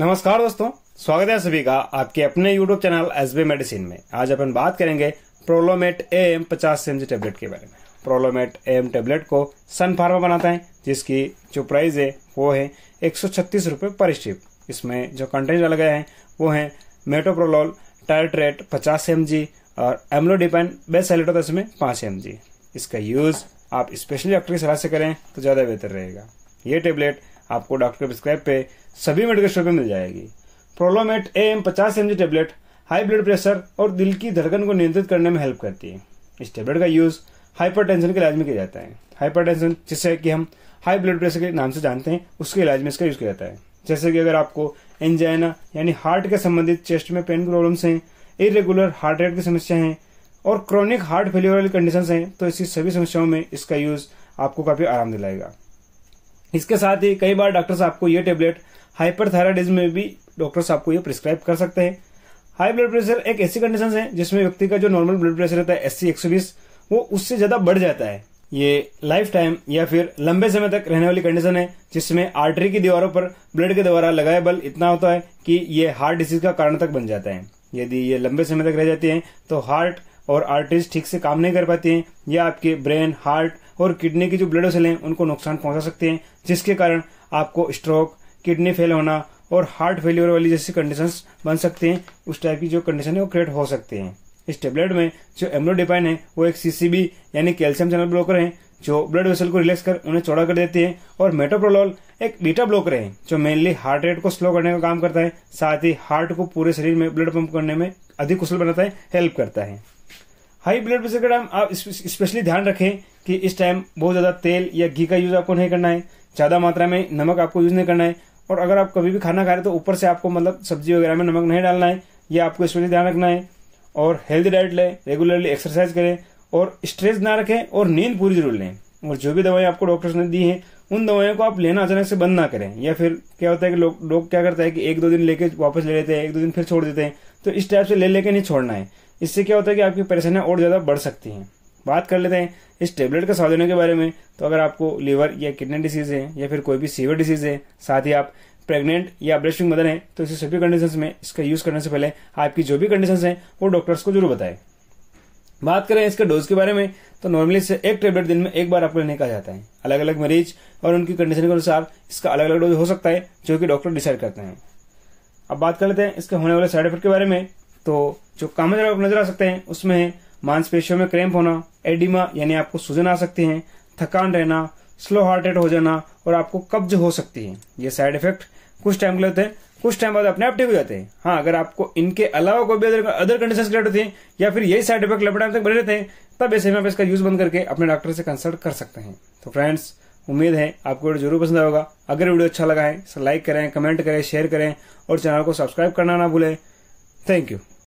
नमस्कार दोस्तों स्वागत है सभी का आपके अपने YouTube channel S B medicine में आज अपन बात करेंगे प्रोलोमेट ए एम पचास एम टेबलेट के बारे में प्रोलोमेट ए एम टेबलेट को सन फार्मा बनाता है जिसकी जो प्राइस है वो है एक सौ छत्तीस पर स्ट्रिप इसमें जो कंटेंट डाला गया है वो है मेटोप्रोलोल टाइट्रेट पचास एम जी और एम्लोडिपेन बेसैलिटो दस में पाँच एम जी इसका यूज़ आप स्पेशली डॉक्टर की सलाह से करें तो ज़्यादा बेहतर रहेगा ये टेबलेट आपको डॉक्टर के प्रिस्क्राइब पे सभी मेडिकल स्टोर पर मिल जाएगी प्रोलोमेट ए एम पचास M tablet high blood pressure और दिल की धड़कन को नियंत्रित करने में हेल्प करती है इस टेबलेट का यूज़ हाइपर के इलाज में किया जाता है टेंशन जिससे कि हम हाई ब्लड प्रेशर के नाम से जानते हैं उसके इलाज में इसका यूज़ किया जाता है जैसे कि अगर आपको एंजाइना यानी हार्ट के संबंधित चेस्ट में पेन प्रॉब्लम्स हैं इरेगुलर हार्ट रेट की समस्या है और क्रॉनिक हार्ट फेलियर वाली कंडीशन है तो इसकी सभी समस्याओं में इसका यूज़ आपको काफ़ी आराम दिलाएगा इसके साथ ही कई बार डॉक्टर्स आपको ये टेबलेट हाइपरथायराइडिज्म में भी डॉक्टर्स आपको ये प्रिस्क्राइब कर सकते हैं हाई ब्लड प्रेशर एक ऐसी कंडीशन है जिसमें व्यक्ति का जो नॉर्मल ब्लड प्रेशर रहता है सौ बीस वो उससे ज्यादा बढ़ जाता है ये लाइफ टाइम या फिर लंबे समय तक रहने वाली कंडीशन है जिसमें आर्टरी की दीवारों पर ब्लड के द्वारा लगाया बल इतना होता है कि ये हार्ट डिजीज का कारण तक बन जाता है यदि ये लंबे समय तक रह जाती है तो हार्ट और आर्टरीज ठीक से काम नहीं कर पाती है या आपके ब्रेन हार्ट और किडनी की जो ब्लड वेसल हैं उनको नुकसान पहुंचा सकते हैं जिसके कारण आपको स्ट्रोक किडनी फेल होना और हार्ट फेल्यूर वाली जैसी कंडीशंस बन सकते हैं उस टाइप की जो कंडीशन है वो क्रिएट हो सकते हैं इस टेबलेट में जो एम्लोडिपाइन है वो एक सीसीबी यानी कैल्शियम चैनल ब्लॉकर है जो ब्लड वेसल को रिलैक्स कर उन्हें चौड़ा कर देते हैं और मेटोप्रोलॉल एक बीटा ब्लॉकर है जो मेनली हार्ट रेट को स्लो करने का काम करता है साथ ही हार्ट को पूरे शरीर में ब्लड पंप करने में अधिक कुशल बनाता है हेल्प करता है हाई ब्लड प्रेशर का टाइम आप स्पेशली ध्यान रखें कि इस टाइम बहुत ज़्यादा तेल या घी का यूज़ आपको नहीं करना है ज़्यादा मात्रा में नमक आपको यूज़ नहीं करना है और अगर आप कभी भी खाना खा रहे तो ऊपर से आपको मतलब सब्जी वगैरह में नमक नहीं डालना है ये आपको स्पेशली ध्यान रखना है और हेल्दी डाइट लें रेगुलरली एक्सरसाइज करें और स्ट्रेस ना रखें और नींद पूरी जरूर लें और जो भी दवाएं आपको डॉक्टर्स ने दी है उन दवाइयों को आप लेना अचानक से बंद ना करें या फिर क्या होता है कि लोग लोग क्या करता है कि एक दो दिन लेके वापस ले लेते हैं एक दो दिन फिर छोड़ देते हैं तो इस टाइप से ले लेके नहीं छोड़ना है इससे क्या होता है कि आपकी परेशानियां और ज़्यादा बढ़ सकती हैं बात कर लेते हैं इस टेबलेट का सावधानियों के बारे में तो अगर आपको लीवर या किडनी डिसीज़ है या फिर कोई भी सीवर डिसीज़ है साथ ही आप प्रेग्नेंट या ब्रेस्टिंग मदर हैं तो इसे सभी कंडीशंस में इसका यूज़ करने से पहले आपकी जो भी कंडीशंस हैं वो डॉक्टर्स को जरूर बताएं बात करें इसके डोज के बारे में तो नॉर्मली से एक टेबलेट दिन में एक बार आपको लेने कहा जाता है अलग अलग मरीज और उनकी कंडीशन के अनुसार इसका अलग अलग डोज हो सकता है जो कि डॉक्टर डिसाइड करते हैं अब बात कर लेते हैं इसके होने वाले साइड इफेक्ट के बारे में तो जो आप नजर आ सकते हैं उसमें है मांसपेशियों में क्रैम्प होना एडिमा यानी आपको सूजन आ सकती है थकान रहना स्लो हार्ट रेट हो जाना और आपको कब्ज हो सकती है ये साइड इफेक्ट कुछ टाइम के लिए होते हैं कुछ टाइम बाद अपने आप ठीक हो जाते हैं हाँ अगर आपको इनके अलावा कोई भी अदर अदर कंडीशन क्रिएट होती हैं या फिर यही साइड इफेक्ट लंबे टाइम तक बने रहते हैं तब ऐसे में आप इसका यूज बंद करके अपने डॉक्टर से कंसल्ट कर सकते हैं तो फ्रेंड्स उम्मीद है आपको वीडियो जरूर पसंद आएगा अगर वीडियो अच्छा लगा है लाइक तो करें कमेंट करें शेयर करें और चैनल को सब्सक्राइब करना ना भूलें थैंक यू